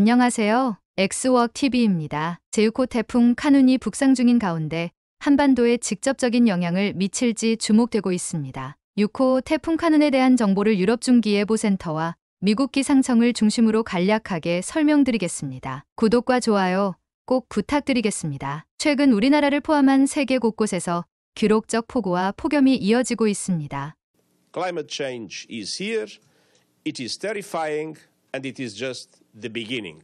안녕하세요. 엑스워크 TV입니다. 제우코 태풍 카눈이 북상 중인 가운데 한반도에 직접적인 영향을 미칠지 주목되고 있습니다. 6호 태풍 카눈에 대한 정보를 유럽 중기예보센터와 미국 기상청을 중심으로 간략하게 설명드리겠습니다. 구독과 좋아요 꼭 부탁드리겠습니다. 최근 우리나라를 포함한 세계 곳곳에서 기록적 폭우와 폭염이 이어지고 있습니다. Climate change is here. It is terrifying and it is just the beginning.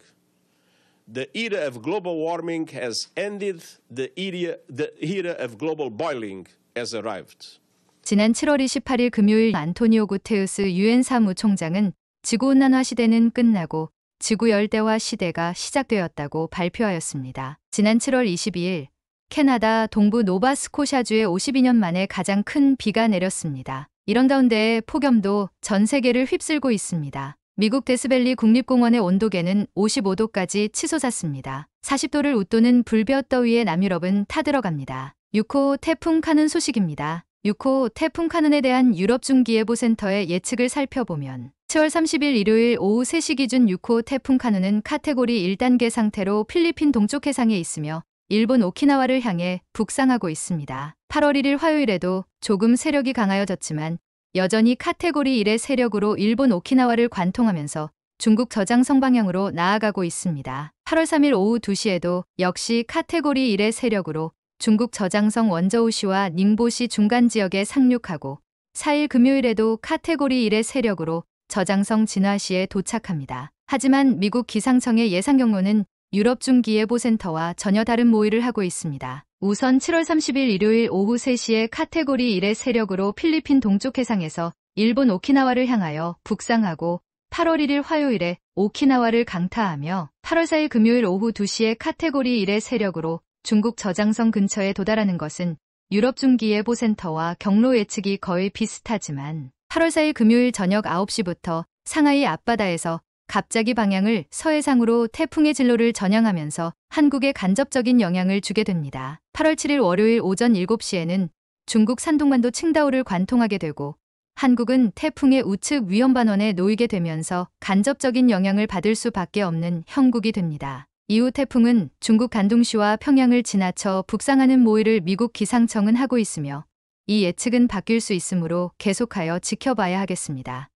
The era of global warming has ended. The era, the era of global boiling has arrived. 지난 7월 28일 금요일 안토니오 구테우스 유엔 사무총장은 지구온난화 시대는 끝나고 지구 열대화 시대가 시작되었다고 발표하였습니다. 지난 7월 22일 캐나다 동부 노바스코샤주에 52년 만에 가장 큰 비가 내렸습니다. 이런 가운데 폭염도 전 세계를 휩쓸고 있습니다. 미국 데스밸리 국립공원의 온도계는 55도까지 치솟았습니다. 40도를 웃도는 불볕더위에 남유럽은 타들어갑니다. 6호 태풍 카눈 소식입니다. 6호 태풍 카눈에 대한 유럽 중기예보센터의 예측을 살펴보면 1월 30일 일요일 오후 3시 기준 6호 태풍 카누은 카테고리 1단계 상태로 필리핀 동쪽 해상에 있으며 일본 오키나와를 향해 북상하고 있습니다. 8월 1일 화요일에도 조금 세력이 강하여졌지만 여전히 카테고리 1의 세력으로 일본 오키나와를 관통하면서 중국 저장성 방향으로 나아가고 있습니다. 8월 3일 오후 2시에도 역시 카테고리 1의 세력으로 중국 저장성 원저우시와 닝보시 중간 지역에 상륙하고 4일 금요일에도 카테고리 1의 세력으로 저장성 진화시에 도착합니다. 하지만 미국 기상청의 예상 경로는 유럽 중기예보센터와 전혀 다른 모의를 하고 있습니다. 우선 7월 30일 일요일 오후 3시에 카테고리 1의 세력으로 필리핀 동쪽 해상에서 일본 오키나와를 향하여 북상하고 8월 1일 화요일에 오키나와를 강타하며 8월 4일 금요일 오후 2시에 카테고리 1의 세력으로 중국 저장성 근처에 도달하는 것은 유럽 중기예보센터와 경로 예측이 거의 비슷하지만 8월 4일 금요일 저녁 9시부터 상하이 앞바다에서 갑자기 방향을 서해상으로 태풍의 진로를 전향하면서 한국에 간접적인 영향을 주게 됩니다. 8월 7일 월요일 오전 7시에는 중국 산동만도 칭다오를 관통하게 되고 한국은 태풍의 우측 위험반원에 놓이게 되면서 간접적인 영향을 받을 수밖에 없는 형국이 됩니다. 이후 태풍은 중국 간동시와 평양을 지나쳐 북상하는 모의를 미국 기상청은 하고 있으며 이 예측은 바뀔 수 있으므로 계속하여 지켜봐야 하겠습니다.